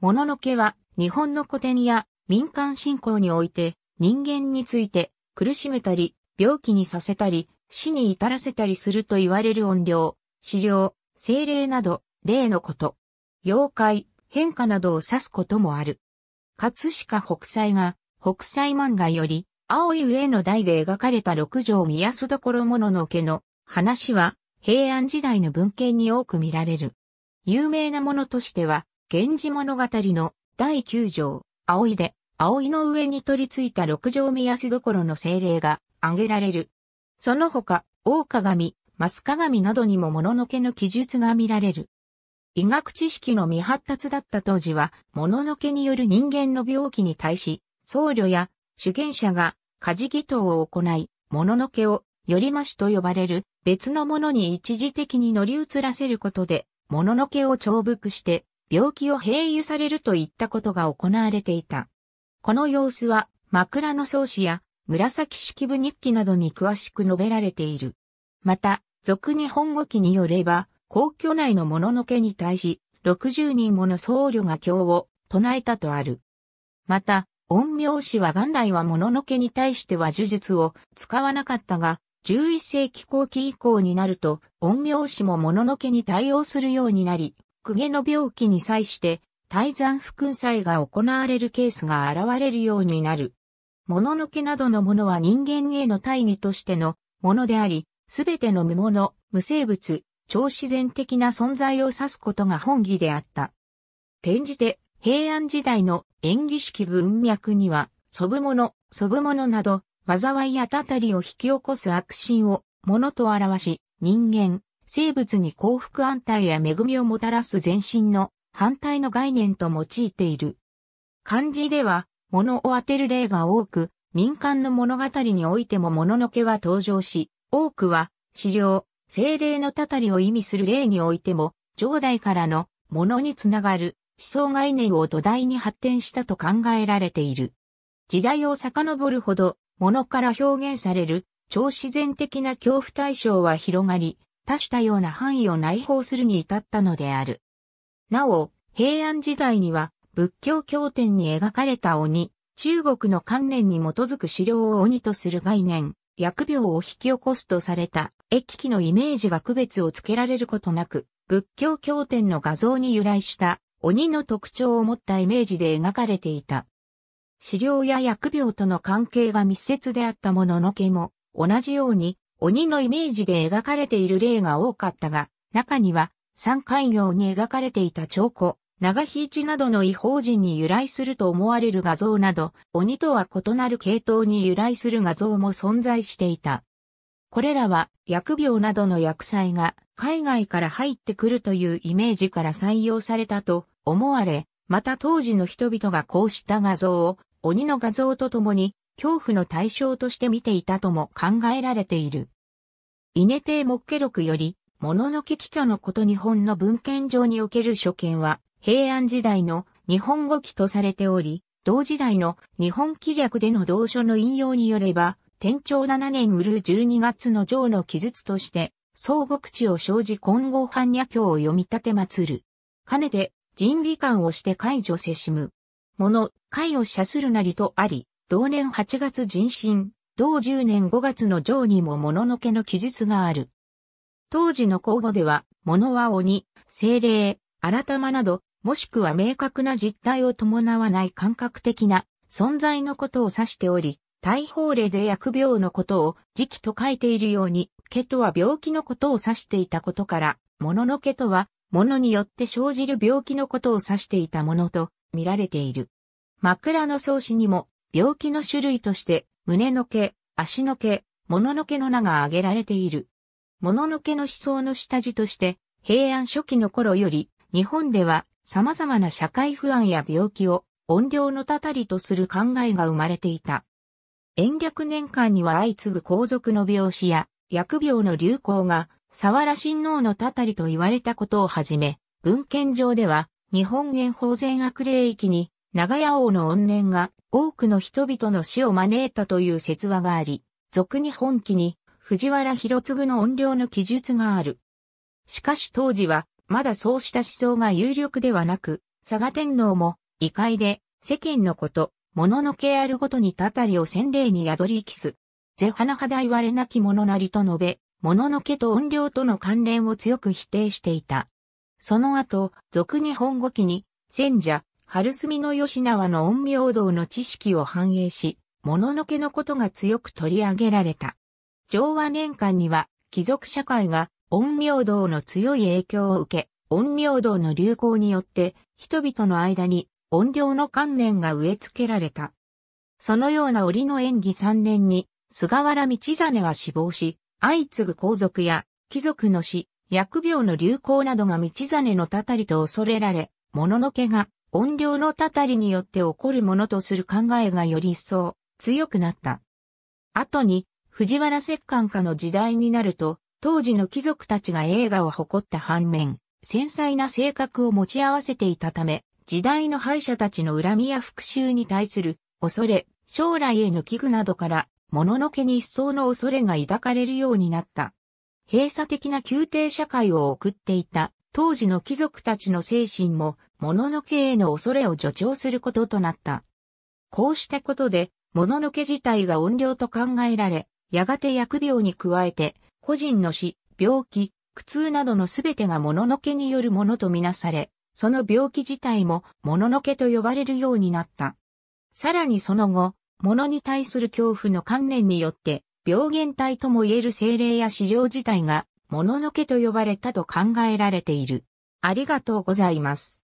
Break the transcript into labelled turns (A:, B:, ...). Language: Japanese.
A: もののけは日本の古典や民間信仰において人間について苦しめたり病気にさせたり死に至らせたりすると言われる怨霊、死霊、精霊など霊のこと、妖怪、変化などを指すこともある。葛飾北斎が北斎漫画より青い上の台で描かれた六条宮須所もののけの話は平安時代の文献に多く見られる。有名なものとしては源氏物語の第9条、葵で、葵の上に取り付いた六条目安どころの精霊が挙げられる。その他、大鏡、マス鏡などにも物のけの記述が見られる。医学知識の未発達だった当時は、物のけによる人間の病気に対し、僧侶や主権者が家事祈祷を行い、物のけを、よりましと呼ばれる別のものに一時的に乗り移らせることで、物ののけを重複して、病気を併誘されるといったことが行われていた。この様子は枕草子や紫式部日記などに詳しく述べられている。また、俗日本語記によれば、皇居内の者の家に対し、60人もの僧侶が経を唱えたとある。また、陰陽師は元来は物のけに対しては呪術を使わなかったが、11世紀後期以降になると、陰陽師も物のけに対応するようになり、公家の病気に際して、退山不訓祭が行われるケースが現れるようになる。もののけなどのものは人間への大義としてのものであり、すべての無物、無生物、超自然的な存在を指すことが本義であった。転じて、平安時代の演技式文脈には、祖父者、祖父のなど、災いやたたりを引き起こす悪心を、ものと表し、人間、生物に幸福安泰や恵みをもたらす全身の反対の概念と用いている。漢字では、物を当てる例が多く、民間の物語においても物のけは登場し、多くは、資料、精霊のたたりを意味する例においても、上代からの物につながる思想概念を土台に発展したと考えられている。時代を遡るほど、物から表現される、超自然的な恐怖対象は広がり、多種多様な範囲を内包するに至ったのである。なお、平安時代には仏教経典に描かれた鬼、中国の観念に基づく資料を鬼とする概念、疫病を引き起こすとされた、駅記のイメージが区別をつけられることなく、仏教経典の画像に由来した鬼の特徴を持ったイメージで描かれていた。資料や疫病との関係が密接であったもののけも、同じように鬼のイメージで描かれている例が多かったが、中には、山海業に描かれていた彫刻、長引地などの異邦人に由来すると思われる画像など、鬼とは異なる系統に由来する画像も存在していた。これらは薬病などの薬剤が海外から入ってくるというイメージから採用されたと思われ、また当時の人々がこうした画像を鬼の画像とともに恐怖の対象として見ていたとも考えられている。イネテー目家録より、もののけ気虚のこと日本の文献上における所見は、平安時代の日本語記とされており、同時代の日本記略での同書の引用によれば、天長7年うる12月の上の記述として、総国地を生じ混合般若経を読み立て祀る。かねて、人技官をして解除せしむ。もの、解を射するなりとあり、同年8月人心、同10年5月の上にももののけの記述がある。当時の口語では、物は鬼、精霊、改まなど、もしくは明確な実態を伴わない感覚的な存在のことを指しており、大法令で薬病のことを時期と書いているように、毛とは病気のことを指していたことから、もののけとは、ものによって生じる病気のことを指していたものと見られている。枕の創始にも病気の種類として、胸の毛、足の毛、物の毛の名が挙げられている。物の毛の思想の下地として、平安初期の頃より、日本では様々な社会不安や病気を怨霊のたたりとする考えが生まれていた。延暦年間には相次ぐ皇族の病死や薬病の流行が、沢良親王のたたりと言われたことをはじめ、文献上では、日本元法全悪霊域に、長屋王の怨念が多くの人々の死を招いたという説話があり、俗に本気に藤原広次の怨霊の記述がある。しかし当時は、まだそうした思想が有力ではなく、佐賀天皇も、異界で、世間のこと、もののけあるごとにたたりを洗礼に宿りきす。ぜはなはだ言われなきものなりと述べ、もののけと怨霊との関連を強く否定していた。その後、俗に本語記に、戦者、春澄の吉縄の陰陽道の知識を反映し、もののけのことが強く取り上げられた。昭和年間には、貴族社会が陰陽道の強い影響を受け、陰陽道の流行によって、人々の間に音量の観念が植え付けられた。そのような折の演技3年に、菅原道真は死亡し、相次ぐ皇族や貴族の死、疫病の流行などが道真のたたりと恐れられ、もののけが音量のたたりによって起こるものとする考えがより一層強くなった。後に、藤原摂関家の時代になると、当時の貴族たちが映画を誇った反面、繊細な性格を持ち合わせていたため、時代の敗者たちの恨みや復讐に対する恐れ、将来への危惧などから、もののけに一層の恐れが抱かれるようになった。閉鎖的な宮廷社会を送っていた当時の貴族たちの精神ももののけへの恐れを助長することとなった。こうしたことで、もののけ自体が怨霊と考えられ、やがて薬病に加えて、個人の死、病気、苦痛などのすべてがもののけによるものとみなされ、その病気自体ももののけと呼ばれるようになった。さらにその後、ものに対する恐怖の観念によって、病原体とも言える精霊や資料自体が、もののけと呼ばれたと考えられている。ありがとうございます。